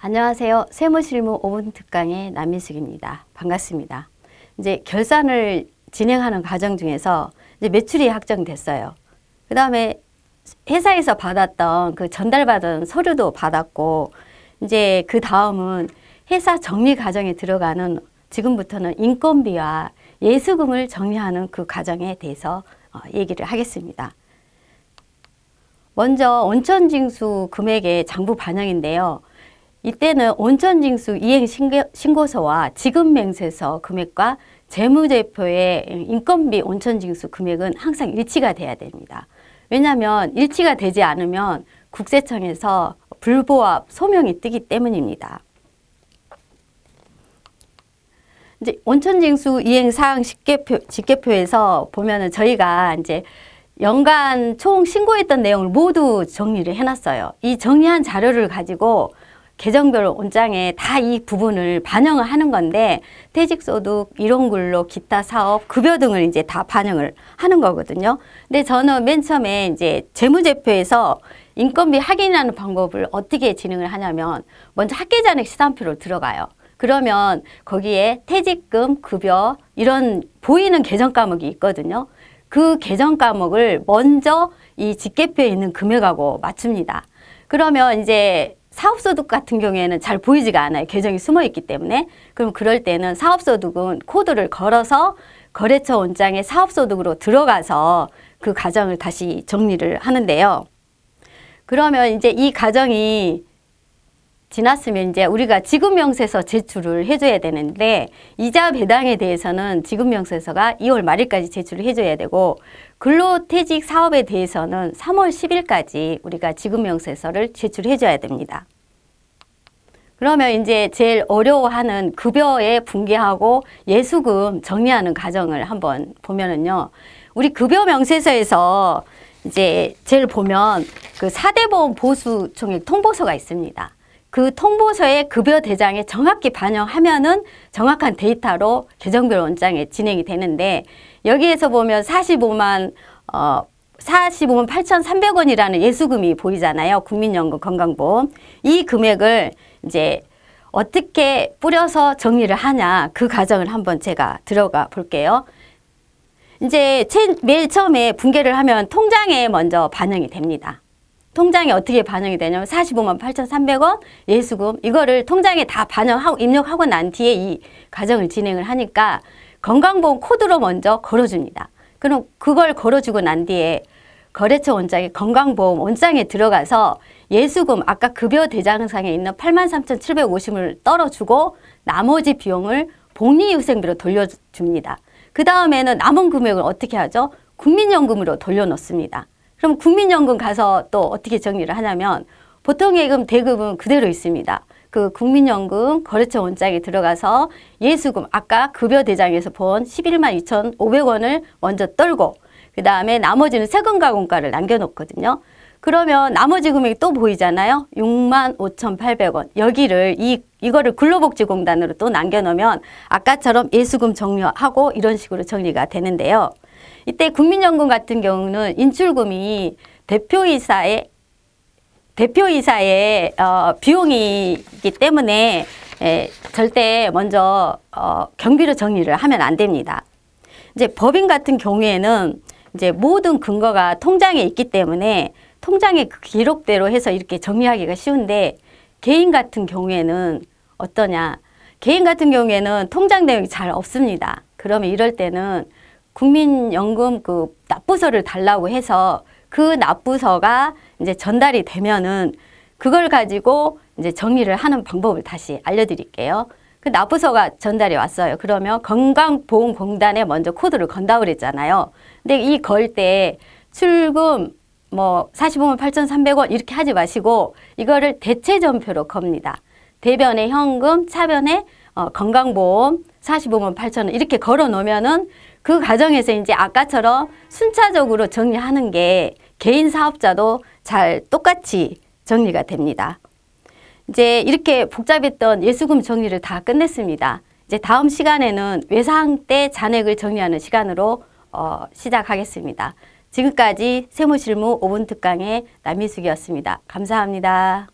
안녕하세요. 세무실무 5분 특강의 남미숙입니다. 반갑습니다. 이제 결산을 진행하는 과정 중에서 이제 매출이 확정됐어요. 그 다음에 회사에서 받았던 그 전달받은 서류도 받았고 이제 그 다음은 회사 정리 과정에 들어가는 지금부터는 인건비와 예수금을 정리하는 그 과정에 대해서 어, 얘기를 하겠습니다. 먼저 온천징수 금액의 장부 반영인데요. 이때는 온천징수 이행신고서와 지급맹세서 금액과 재무제표의 인건비 온천징수 금액은 항상 일치가 돼야 됩니다. 왜냐하면 일치가 되지 않으면 국세청에서 불보합 소명이 뜨기 때문입니다. 이제 온천징수 이행사항 집계표, 집계표에서 보면은 저희가 이제 연간 총 신고했던 내용을 모두 정리를 해놨어요. 이 정리한 자료를 가지고 계정별 원장에 다 이 부분을 반영을 하는 건데 퇴직소득, 이원근로 기타 사업, 급여 등을 이제 다 반영을 하는 거거든요. 근데 저는 맨 처음에 이제 재무제표에서 인건비 확인하는 방법을 어떻게 진행을 하냐면 먼저 학계잔액 시산표로 들어가요. 그러면 거기에 퇴직금, 급여 이런 보이는 계정 과목이 있거든요. 그 계정 과목을 먼저 이 집계표에 있는 금액하고 맞춥니다. 그러면 이제 사업소득 같은 경우에는 잘 보이지가 않아요. 계정이 숨어 있기 때문에. 그럼 그럴 때는 사업소득은 코드를 걸어서 거래처 원장의 사업소득으로 들어가서 그 과정을 다시 정리를 하는데요. 그러면 이제 이 과정이 지났으면 이제 우리가 지급명세서 제출을 해줘야 되는데 이자 배당에 대해서는 지급명세서가 2월 말일까지 제출을 해줘야 되고 근로퇴직 사업에 대해서는 3월 10일까지 우리가 지급명세서를 제출해줘야 됩니다. 그러면 이제 제일 어려워하는 급여에 분개하고 예수금 정리하는 과정을 한번 보면은요. 우리 급여 명세서에서 이제 제일 보면 그 사대보험 보수 총액 통보서가 있습니다. 그 통보서의 급여 대장에 정확히 반영하면은 정확한 데이터로 계정별 원장에 진행이 되는데 여기에서 보면 45만 어 45만 8,300원이라는 예수금이 보이잖아요. 국민연금 건강보험. 이 금액을 이제 어떻게 뿌려서 정리를 하냐 그 과정을 한번 제가 들어가 볼게요. 이제 제일 처음에 붕괴를 하면 통장에 먼저 반영이 됩니다. 통장에 어떻게 반영이 되냐면 45만 8,300원 예수금 이거를 통장에 다 반영하고 입력하고 난 뒤에 이 과정을 진행을 하니까 건강보험 코드로 먼저 걸어줍니다. 그럼 그걸 걸어주고 난 뒤에 거래처 원장이 건강보험 원장에 들어가서 예수금 아까 급여 대장상에 있는 83,750을 떨어주고 나머지 비용을 복리후생비로 돌려줍니다. 그 다음에는 남은 금액을 어떻게 하죠? 국민연금으로 돌려놓습니다. 그럼 국민연금 가서 또 어떻게 정리를 하냐면 보통 예금 대금은 그대로 있습니다. 그 국민연금 거래처 원장에 들어가서 예수금 아까 급여 대장에서 본 11만 2,500원을 먼저 떨고 그 다음에 나머지는 세금 가공가를 남겨놓거든요. 그러면 나머지 금액이 또 보이잖아요. 6만 5,800원. 여기를 이 이거를 근로복지공단으로 또 남겨놓으면 아까처럼 예수금 정리하고 이런 식으로 정리가 되는데요. 이때 국민연금 같은 경우는 인출금이 대표이사의 대표이사의 어, 비용이기 때문에 에, 예, 절대 먼저 어, 경비로 정리를 하면 안 됩니다. 이제 법인 같은 경우에는 이제 모든 근거가 통장에 있기 때문에 통장의 그 기록대로 해서 이렇게 정리하기가 쉬운데 개인 같은 경우에는 어떠냐 개인 같은 경우에는 통장 내용이 잘 없습니다. 그러면 이럴 때는 국민연금 그 납부서를 달라고 해서 그 납부서가 이제 전달이 되면은 그걸 가지고 이제 정리를 하는 방법을 다시 알려드릴게요. 그 납부서가 전달이 왔어요. 그러면 건강보험공단에 먼저 코드를 건다 그랬잖아요. 근데 이 걸 때 출금 뭐 45만 8,300원 이렇게 하지 마시고 이거를 대체 전표로 겁니다. 대변에 현금, 차변에 어, 건강보험 45만 8천 원 이렇게 걸어 놓으면은 그 과정에서 이제 아까처럼 순차적으로 정리하는 게 개인 사업자도 잘 똑같이 정리가 됩니다. 이제 이렇게 복잡했던 예수금 정리를 다 끝냈습니다. 이제 다음 시간에는 외상 때 잔액을 정리하는 시간으로 어, 시작하겠습니다. 지금까지 세무실무 5분 특강의 남희숙이었습니다. 감사합니다.